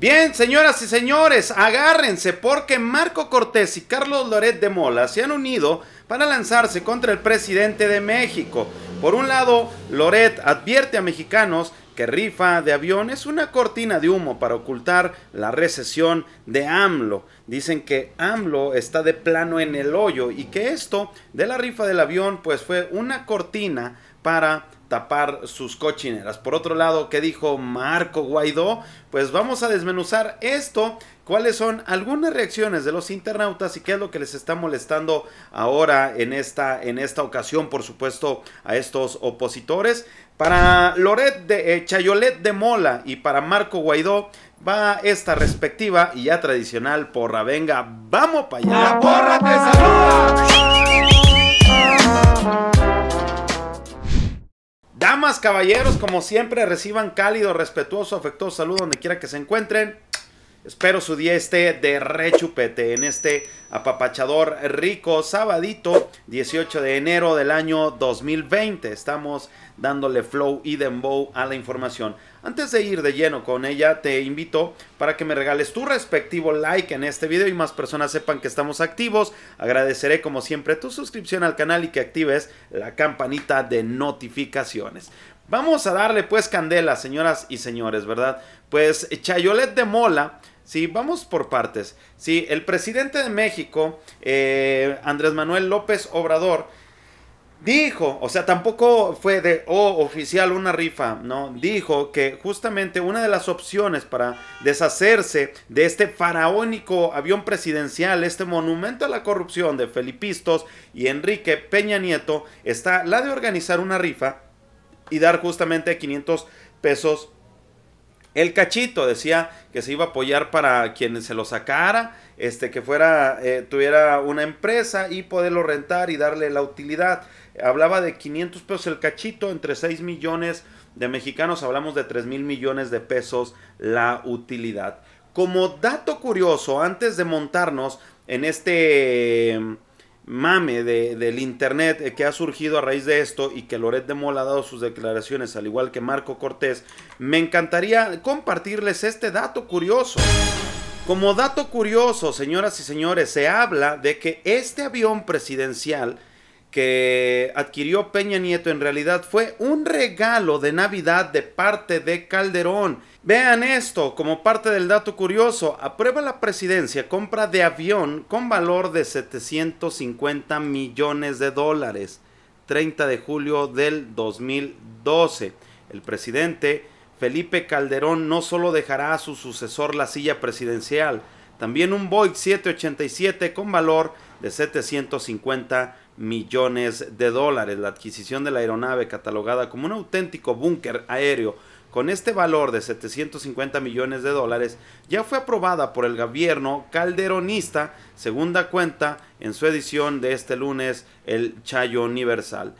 Bien, señoras y señores, agárrense porque Marco Cortés y Carlos Loret de Mola se han unido para lanzarse contra el presidente de México. Por un lado, Loret advierte a mexicanos que rifa de avión es una cortina de humo para ocultar la recesión de AMLO. Dicen que AMLO está de plano en el hoyo y que esto de la rifa del avión pues fue una cortina para tapar sus cochineras. Por otro lado, ¿qué dijo Marco Guaidó? Pues vamos a desmenuzar esto, cuáles son algunas reacciones de los internautas y qué es lo que les está molestando ahora en esta, en esta ocasión, por supuesto, a estos opositores. Para Loret de eh, Chayolet de Mola y para Marco Guaidó va esta respectiva y ya tradicional porra. Venga, vamos para allá. La porra te saluda. Damas, caballeros, como siempre, reciban cálido, respetuoso, afectuoso saludo donde quiera que se encuentren. Espero su día esté de rechupete en este apapachador rico sabadito 18 de enero del año 2020. Estamos dándole flow y dembow a la información. Antes de ir de lleno con ella, te invito para que me regales tu respectivo like en este video y más personas sepan que estamos activos. Agradeceré como siempre tu suscripción al canal y que actives la campanita de notificaciones. Vamos a darle pues candela, señoras y señores, ¿verdad? Pues Chayolet de Mola si vamos por partes. si el presidente de México, eh, Andrés Manuel López Obrador, dijo, o sea, tampoco fue de, oh, oficial una rifa, no, dijo que justamente una de las opciones para deshacerse de este faraónico avión presidencial, este monumento a la corrupción de Felipistos y Enrique Peña Nieto, está la de organizar una rifa y dar justamente 500 pesos el cachito decía que se iba a apoyar para quien se lo sacara, este, que fuera, eh, tuviera una empresa y poderlo rentar y darle la utilidad. Hablaba de 500 pesos el cachito, entre 6 millones de mexicanos hablamos de 3 mil millones de pesos la utilidad. Como dato curioso, antes de montarnos en este mame de, del internet eh, que ha surgido a raíz de esto y que Loret de Mola ha dado sus declaraciones, al igual que Marco Cortés, me encantaría compartirles este dato curioso. Como dato curioso, señoras y señores, se habla de que este avión presidencial que adquirió Peña Nieto en realidad fue un regalo de Navidad de parte de Calderón Vean esto como parte del dato curioso. Aprueba la presidencia compra de avión con valor de 750 millones de dólares. 30 de julio del 2012. El presidente Felipe Calderón no solo dejará a su sucesor la silla presidencial, también un Boeing 787 con valor de 750 millones de dólares. La adquisición de la aeronave catalogada como un auténtico búnker aéreo con este valor de 750 millones de dólares, ya fue aprobada por el gobierno calderonista, segunda cuenta, en su edición de este lunes, el Chayo Universal.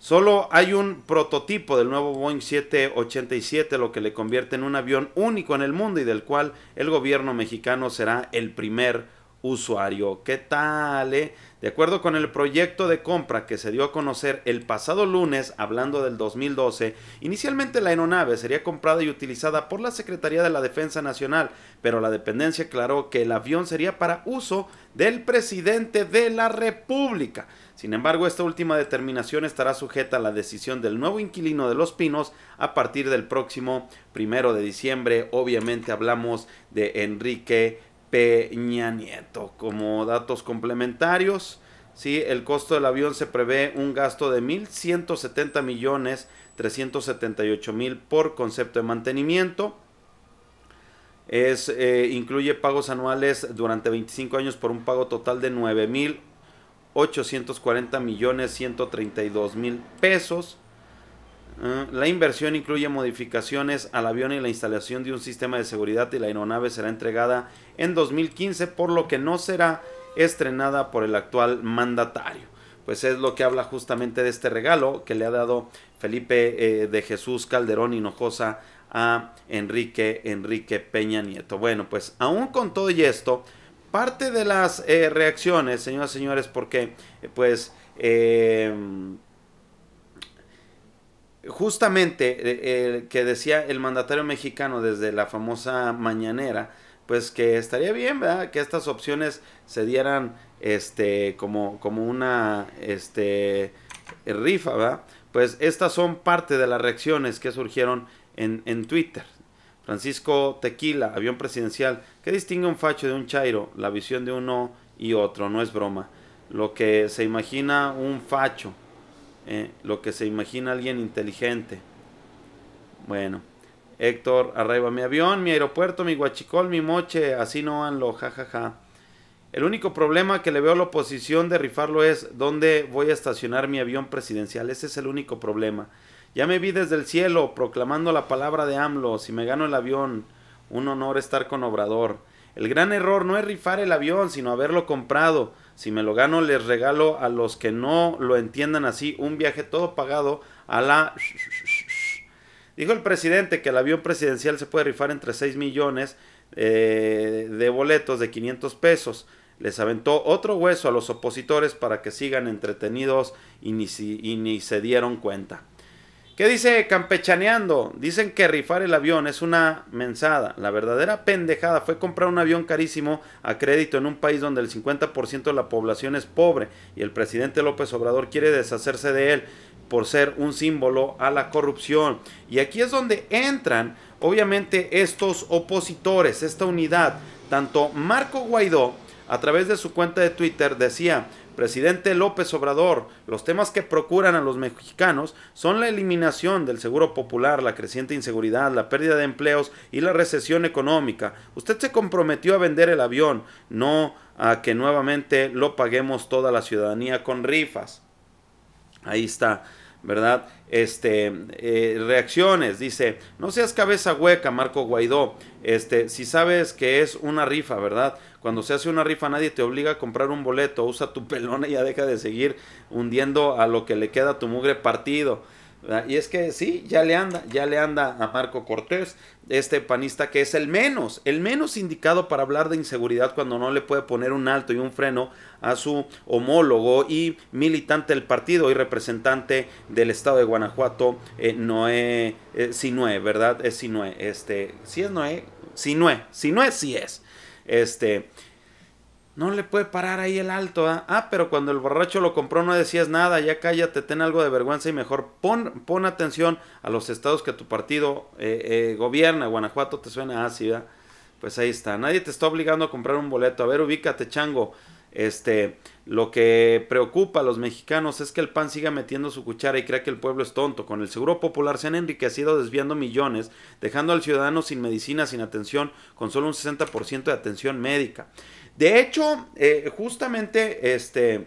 Solo hay un prototipo del nuevo Boeing 787, lo que le convierte en un avión único en el mundo y del cual el gobierno mexicano será el primer usuario. ¿Qué tal? Eh? De acuerdo con el proyecto de compra que se dio a conocer el pasado lunes, hablando del 2012, inicialmente la aeronave sería comprada y utilizada por la Secretaría de la Defensa Nacional, pero la dependencia aclaró que el avión sería para uso del presidente de la República. Sin embargo, esta última determinación estará sujeta a la decisión del nuevo inquilino de Los Pinos a partir del próximo primero de diciembre. Obviamente hablamos de Enrique Peña Nieto. Como datos complementarios, ¿sí? el costo del avión se prevé un gasto de 1.170 millones 378 mil por concepto de mantenimiento. Es, eh, incluye pagos anuales durante 25 años por un pago total de 9.840 millones 132 pesos. ¿Mm? La inversión incluye modificaciones al avión y la instalación de un sistema de seguridad y la aeronave será entregada en 2015, por lo que no será estrenada por el actual mandatario. Pues es lo que habla justamente de este regalo que le ha dado Felipe eh, de Jesús Calderón Hinojosa a Enrique, Enrique Peña Nieto. Bueno, pues aún con todo y esto, parte de las eh, reacciones, señoras y señores, porque eh, pues justamente eh, que decía el mandatario mexicano desde la famosa mañanera, pues que estaría bien, ¿verdad? Que estas opciones se dieran este, como, como una este, rifa, ¿verdad? Pues estas son parte de las reacciones que surgieron en, en Twitter. Francisco Tequila, avión presidencial. ¿Qué distingue un facho de un chairo? La visión de uno y otro, no es broma. Lo que se imagina un facho eh, lo que se imagina alguien inteligente. Bueno, Héctor, arriba mi avión, mi aeropuerto, mi guachicol, mi moche, así no hanlo, jajaja. Ja, El único problema que le veo a la oposición de rifarlo es dónde voy a estacionar mi avión presidencial. Ese es el único problema. Ya me vi desde el cielo proclamando la palabra de AMLO. Si me gano el avión, un honor estar con Obrador. El gran error no es rifar el avión, sino haberlo comprado. Si me lo gano, les regalo a los que no lo entiendan así un viaje todo pagado a la... Dijo el presidente que el avión presidencial se puede rifar entre 6 millones eh, de boletos de 500 pesos. Les aventó otro hueso a los opositores para que sigan entretenidos y y ni se dieron cuenta. ¿Qué dice campechaneando? Dicen que rifar el avión es una mensada. La verdadera pendejada fue comprar un avión carísimo a crédito en un país donde el 50% de la población es pobre y el presidente López Obrador quiere deshacerse de él por ser un símbolo a la corrupción. Y aquí es donde entran, obviamente, estos opositores, esta unidad. Tanto Marco Guaidó, a través de su cuenta de Twitter, decía, presidente López Obrador, los temas que procuran a los mexicanos son la eliminación del seguro popular, la creciente inseguridad, la pérdida de empleos y la recesión económica. Usted se comprometió a vender el avión, no a que nuevamente lo paguemos toda la ciudadanía con rifas. Ahí está ¿verdad? Este, eh, reacciones, dice, no seas cabeza hueca, Marco Guaidó, este, si sabes que es una rifa, ¿verdad? Cuando se hace una rifa nadie te obliga a comprar un boleto, usa tu pelona y ya deja de seguir hundiendo a lo que le queda tu mugre partido. Y es que sí, ya le anda, ya le anda a Marco Cortés, este panista que es el menos, el menos indicado para hablar de inseguridad cuando no le puede poner un alto y un freno a su homólogo y militante del partido y representante del estado de Guanajuato, eh, Noé eh, Sinué, Sinue, ¿verdad? Es Sinué, este, si es Noé, Sinue, Sinue sí es, este... No le puede parar ahí el alto. ¿ah? ah, pero cuando el borracho lo compró no decías nada, ya cállate, ten algo de vergüenza y mejor pon, pon atención a los estados que tu partido eh, eh, gobierna. Guanajuato te suena ácida. Pues ahí está. Nadie te está obligando a comprar un boleto. A ver, ubícate, chango. Este, lo que preocupa a los mexicanos es que el PAN siga metiendo su cuchara y crea que el pueblo es tonto. Con el Seguro Popular se han enriquecido desviando millones, dejando al ciudadano sin medicina, sin atención, con solo un 60% de atención médica. De hecho, eh, justamente este,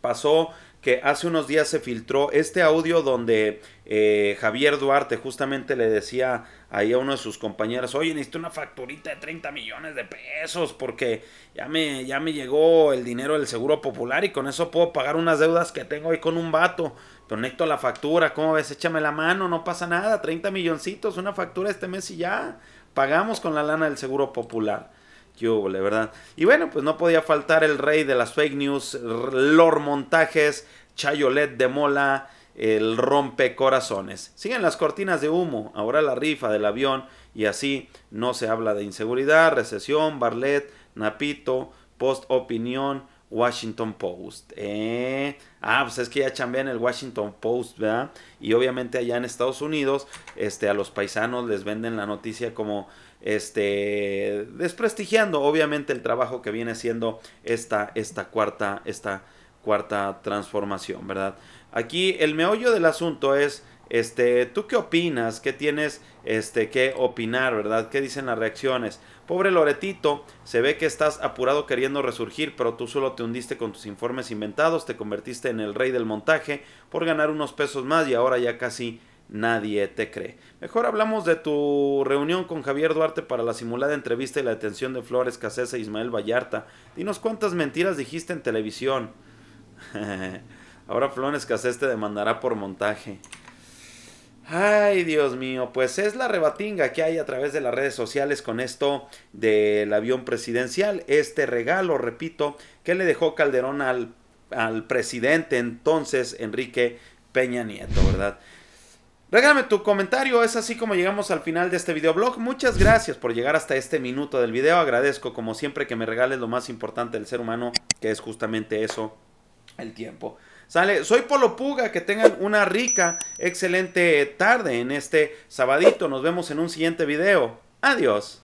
pasó que hace unos días se filtró este audio donde eh, Javier Duarte justamente le decía ahí a uno de sus compañeros, oye, necesito una facturita de 30 millones de pesos porque ya me, ya me llegó el dinero del Seguro Popular y con eso puedo pagar unas deudas que tengo ahí con un vato. conecto la factura, ¿cómo ves? Échame la mano, no pasa nada, 30 milloncitos, una factura este mes y ya pagamos con la lana del Seguro Popular. ¿verdad? Y bueno, pues no podía faltar el rey de las fake news, Lord Montajes, Chayolet de Mola, el rompecorazones. Siguen las cortinas de humo, ahora la rifa del avión y así no se habla de inseguridad, recesión, Barlet, Napito, Post Opinión, Washington Post. ¿eh? ah, pues es que ya chambean el Washington Post, ¿verdad? Y obviamente allá en Estados Unidos, este, a los paisanos les venden la noticia como este desprestigiando obviamente el trabajo que viene siendo esta esta cuarta esta cuarta transformación, ¿verdad? Aquí el meollo del asunto es, este, ¿tú qué opinas? ¿Qué tienes este, que opinar, verdad? ¿Qué dicen las reacciones? Pobre Loretito, se ve que estás apurado queriendo resurgir, pero tú solo te hundiste con tus informes inventados, te convertiste en el rey del montaje por ganar unos pesos más y ahora ya casi nadie te cree. Mejor hablamos de tu reunión con Javier Duarte para la simulada entrevista y la detención de Flores Casés e Ismael Vallarta. Dinos cuántas mentiras dijiste en televisión. Ahora Flones Casés te demandará por montaje. Ay, Dios mío, pues es la rebatinga que hay a través de las redes sociales con esto del avión presidencial. Este regalo, repito, que le dejó Calderón al, al presidente entonces, Enrique Peña Nieto, ¿verdad? Regálame tu comentario, es así como llegamos al final de este videoblog. Muchas gracias por llegar hasta este minuto del video. Agradezco como siempre que me regales lo más importante del ser humano, que es justamente eso, el tiempo. Sale, soy Polo Puga, que tengan una rica, excelente tarde en este sabadito. Nos vemos en un siguiente video. Adiós.